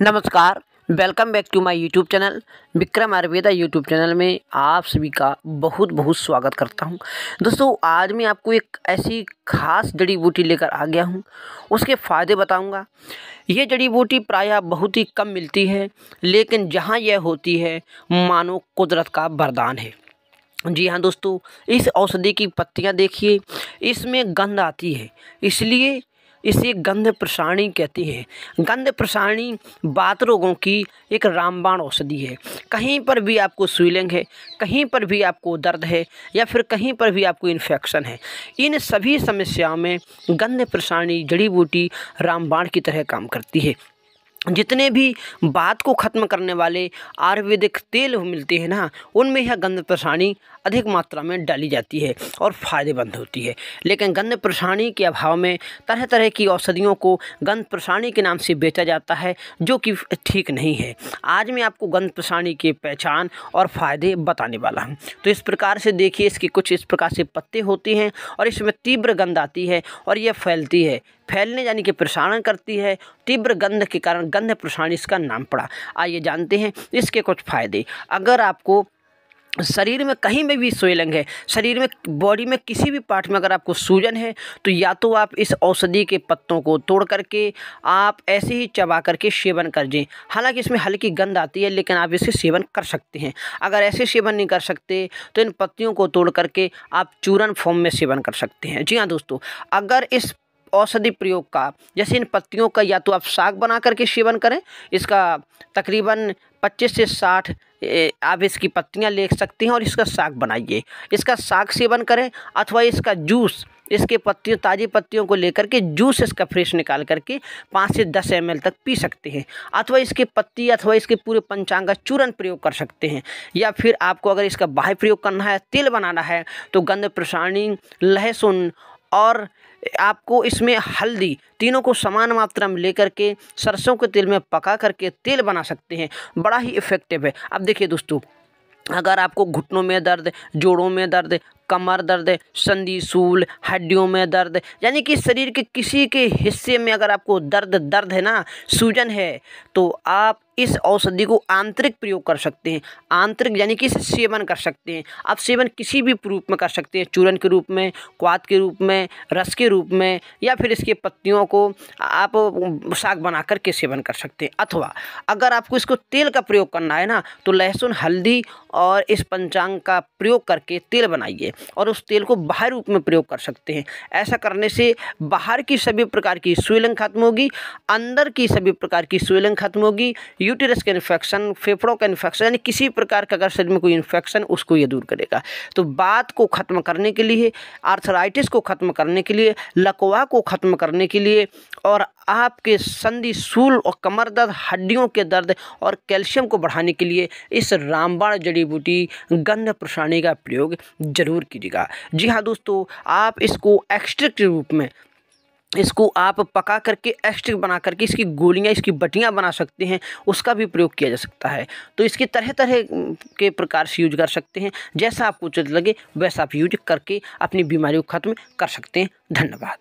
नमस्कार welcome back to my YouTube channel Vikram Ayurveda YouTube channel में आप सभी का बहुत बहुत स्वागत करता हूं दोस्तों आज मैं आपको एक ऐसी खास जड़ी बूटी लेकर आ गया हूं उसके फ़ायदे बताऊंगा ये जड़ी बूटी प्रायः बहुत ही कम मिलती है लेकिन जहां यह होती है मानो कुदरत का वरदान है जी हाँ दोस्तों इस औषधि की पत्तियाँ देखिए इसमें गंध आती है इसलिए इसे गंध प्रसारणी कहते हैं गंध प्रसारणी बात रोगों की एक रामबाण औषधि है कहीं पर भी आपको स्वीलिंग है कहीं पर भी आपको दर्द है या फिर कहीं पर भी आपको इन्फेक्शन है इन सभी समस्याओं में गंध प्रसारणी जड़ी बूटी रामबाण की तरह काम करती है जितने भी बात को ख़त्म करने वाले आयुर्वेदिक तेल मिलते हैं ना उनमें यह गंध प्रसाणी अधिक मात्रा में डाली जाती है और फ़ायदेमंद होती है लेकिन गंध प्रसाणी के अभाव में तरह तरह की औषधियों को गंध प्रसाणी के नाम से बेचा जाता है जो कि ठीक नहीं है आज मैं आपको गंध प्रसाणी के पहचान और फ़ायदे बताने वाला हूँ तो इस प्रकार से देखिए इसके कुछ इस प्रकार से पत्ते होते हैं और इसमें तीव्र गंध आती है और यह फैलती है फैलने यानी कि प्रसारण करती है तीव्र गंध के कारण गंध प्रसारण इसका नाम पड़ा आइए जानते हैं इसके कुछ फ़ायदे अगर आपको शरीर में कहीं में भी स्वेलिंग है शरीर में बॉडी में किसी भी पार्ट में अगर आपको सूजन है तो या तो आप इस औषधि के पत्तों को तोड़ करके आप ऐसे ही चबा करके सेवन कर दें हालांकि इसमें हल्की गंध आती है लेकिन आप इसे सेवन कर सकते हैं अगर ऐसे सेवन नहीं कर सकते तो इन पत्तियों को तोड़ करके आप चूरन फॉर्म में सेवन कर सकते हैं जी हाँ दोस्तों अगर इस औषधि प्रयोग का जैसे इन पत्तियों का या तो आप साग बना करके सेवन करें इसका तकरीबन 25 से 60 आप इसकी पत्तियां ले सकते हैं और इसका साग बनाइए इसका साग सेवन करें अथवा इसका जूस इसके पत्तियों ताज़ी पत्तियों को लेकर के जूस इसका फ्रेश निकाल करके पाँच से दस एम तक पी सकते हैं अथवा इसके पत्ती अथवा इसके पूरे पंचांग का चूरन प्रयोग कर सकते हैं या फिर आपको अगर इसका बाह्य प्रयोग करना है तेल बनाना है तो गंध प्रसारणी लहसुन और आपको इसमें हल्दी तीनों को समान मात्रा में लेकर के सरसों के तेल में पका करके तेल बना सकते हैं बड़ा ही इफ़ेक्टिव है अब देखिए दोस्तों अगर आपको घुटनों में दर्द जोड़ों में दर्द कमर दर्द संधि सूल हड्डियों में दर्द यानी कि शरीर के किसी के हिस्से में अगर आपको दर्द दर्द है ना सूजन है तो आप इस औषधि को आंतरिक प्रयोग कर सकते हैं आंतरिक यानी कि इसे सेवन कर सकते हैं आप सेवन किसी भी रूप में कर सकते हैं चूरन के रूप में क्वाद के रूप में रस के रूप में या फिर इसके पत्तियों को आप साग बना कर के सेवन कर सकते हैं अथवा अगर आपको इसको तेल का प्रयोग करना है ना तो लहसुन हल्दी और इस पंचांग का प्रयोग करके तेल बनाइए और उस तेल को बाहर रूप में प्रयोग कर सकते हैं ऐसा करने से बाहर की सभी प्रकार की स्वेलिंग खत्म होगी अंदर की सभी प्रकार की स्वेलिंग खत्म होगी यूटेरस का इन्फेक्शन फेफड़ों का इन्फेक्शन यानी किसी प्रकार का अगर शरीर में कोई इन्फेक्शन उसको ये दूर करेगा तो बात को ख़त्म करने के लिए आर्थराइटिस को ख़त्म करने के लिए लकवा को ख़त्म करने के लिए और आपके संधि सूल और कमर दर्द हड्डियों के दर्द और कैल्शियम को बढ़ाने के लिए इस रामबाण जड़ी बूटी गंध प्रसाणी का प्रयोग जरूर कीजिएगा जी हाँ दोस्तों आप इसको एक्स्ट्रिक्ट रूप में इसको आप पका करके एक्स्ट्रिक बना करके इसकी गोलियां इसकी बटियां बना सकते हैं उसका भी प्रयोग किया जा सकता है तो इसके तरह तरह के प्रकार से यूज कर सकते हैं जैसा आपको उचित लगे वैसा आप यूज करके अपनी बीमारी को ख़त्म कर सकते हैं धन्यवाद